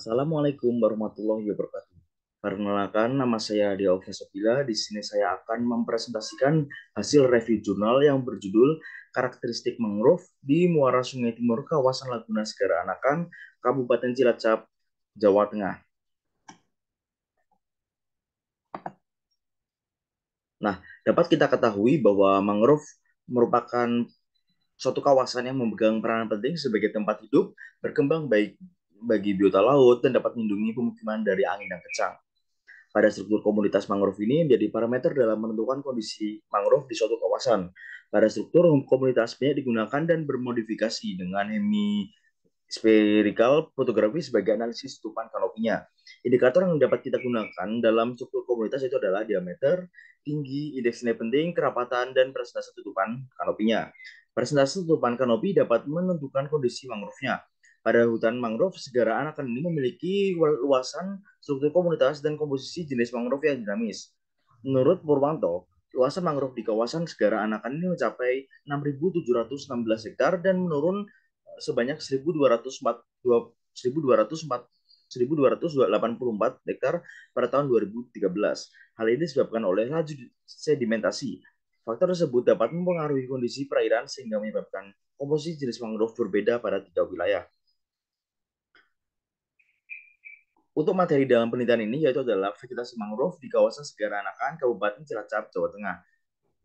Assalamualaikum warahmatullahi wabarakatuh. Perkenalkan, nama saya Dio Alfa Di sini saya akan mempresentasikan hasil review jurnal yang berjudul Karakteristik Mangrove di Muara Sungai Timur Kawasan Laguna Segara Anakan, Kabupaten Cilacap, Jawa Tengah. Nah, dapat kita ketahui bahwa mangrove merupakan suatu kawasan yang memegang peranan penting sebagai tempat hidup berkembang baik bagi biota laut dan dapat melindungi pemukiman dari angin yang kencang. Pada struktur komunitas mangrove ini menjadi parameter dalam menentukan kondisi mangrove di suatu kawasan. Pada struktur komunitas banyak digunakan dan bermodifikasi dengan hemi spherical fotografi sebagai analisis tutupan kanopinya. Indikator yang dapat kita gunakan dalam struktur komunitas itu adalah diameter, tinggi, indeks nilai penting, kerapatan, dan persentase tutupan kanopinya. Persentase tutupan kanopi dapat menentukan kondisi mangrove-nya pada hutan mangrove, segara anakan ini memiliki luasan struktur komunitas dan komposisi jenis mangrove yang dinamis. Menurut Purwanto, luasan mangrove di kawasan segara anakan ini mencapai 6.716 hektar dan menurun eh, sebanyak 1.204 1.284 hektar pada tahun 2013. Hal ini disebabkan oleh laju sedimentasi. Faktor tersebut dapat mempengaruhi kondisi perairan sehingga menyebabkan komposisi jenis mangrove berbeda pada tiga wilayah. Untuk materi dalam penelitian ini yaitu adalah vegetasi mangrove di kawasan Segara Anakan, Kabupaten Cilacap, Jawa Tengah.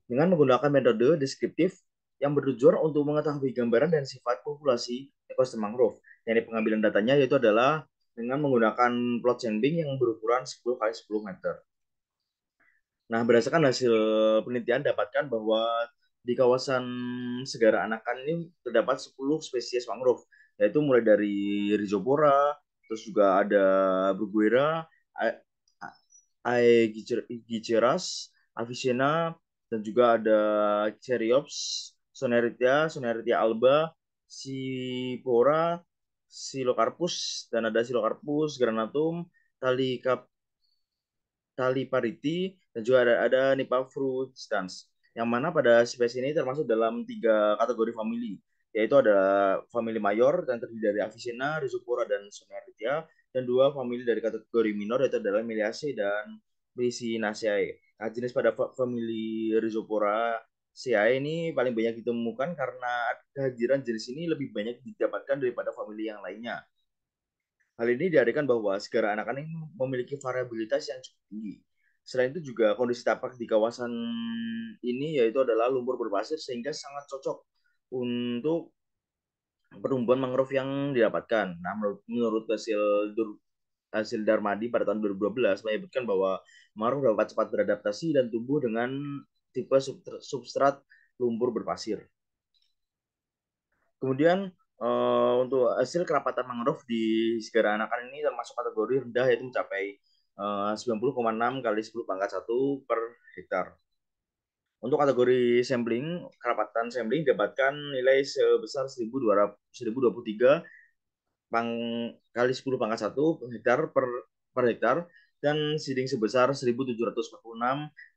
Dengan menggunakan metode deskriptif yang bertujuan untuk mengetahui gambaran dan sifat populasi ekosistem mangrove. Yang pengambilan datanya yaitu adalah dengan menggunakan plot sampling yang berukuran 10 kali 10 meter. Nah, berdasarkan hasil penelitian dapatkan bahwa di kawasan Segara Anakan ini terdapat 10 spesies mangrove, yaitu mulai dari Rhizophora terus juga ada Bruguera Ae Giceras Avicena dan juga ada Ceriops Soneritia Soneritia Alba Sipora Silocarpus dan ada Silocarpus Granatum Tali Tali Pariti dan juga ada ada Nipafru Stans, yang mana pada spesies ini termasuk dalam tiga kategori family? yaitu ada famili mayor yang terdiri dari Avicenna, Rizopora, dan Sonaritia, dan dua famili dari kategori minor yaitu adalah meliaceae dan Brisinaceae. Nah, jenis pada famili Rizopora Ceae ini paling banyak ditemukan karena kehadiran jenis ini lebih banyak didapatkan daripada famili yang lainnya. Hal ini diartikan bahwa segara anak ini memiliki variabilitas yang cukup tinggi. Selain itu juga kondisi tapak di kawasan ini yaitu adalah lumpur berpasir sehingga sangat cocok untuk pertumbuhan mangrove yang didapatkan. Nah, menurut, hasil dur, hasil Darmadi pada tahun 2012 menyebutkan bahwa mangrove dapat cepat beradaptasi dan tumbuh dengan tipe substrat lumpur berpasir. Kemudian uh, untuk hasil kerapatan mangrove di segara anakan ini termasuk kategori rendah yaitu mencapai eh, uh, 90,6 kali 10 pangkat 1 per hektar. Untuk kategori sampling, kerapatan sampling dapatkan nilai sebesar 1023 pang, kali 10 pangkat 1 hektar per, per hektar dan seeding sebesar 1746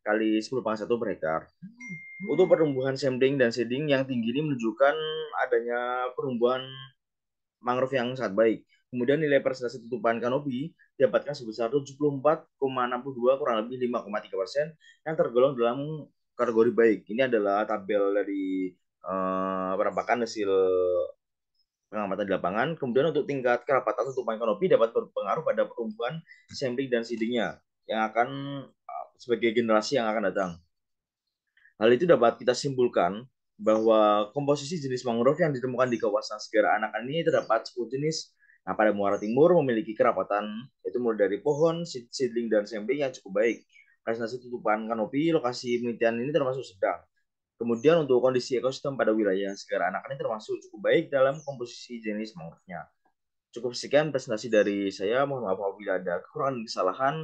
kali 10 pangkat 1 per hektar. Untuk pertumbuhan sampling dan seeding yang tinggi ini menunjukkan adanya pertumbuhan mangrove yang sangat baik. Kemudian nilai persentase tutupan kanopi dapatkan sebesar 74,62 kurang lebih 5,3 persen yang tergolong dalam kategori baik. Ini adalah tabel dari uh, penampakan hasil pengamatan di lapangan. Kemudian untuk tingkat kerapatan untuk kanopi dapat berpengaruh pada pertumbuhan sampling dan seedingnya yang akan eh, sebagai generasi yang akan datang. Hal itu dapat kita simpulkan bahwa komposisi jenis mangrove yang ditemukan di kawasan segara anak ini terdapat 10 jenis. Nah, pada Muara Timur memiliki kerapatan, yaitu mulai dari pohon, seedling, dan sampling yang cukup baik kasih nasi tutupan kanopi, lokasi penelitian ini termasuk sedang. Kemudian untuk kondisi ekosistem pada wilayah segara anak ini termasuk cukup baik dalam komposisi jenis mangrove Cukup sekian presentasi dari saya. Mohon maaf apabila ada kekurangan kesalahan.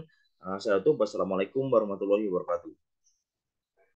Eh, saya tutup. Wassalamualaikum warahmatullahi wabarakatuh.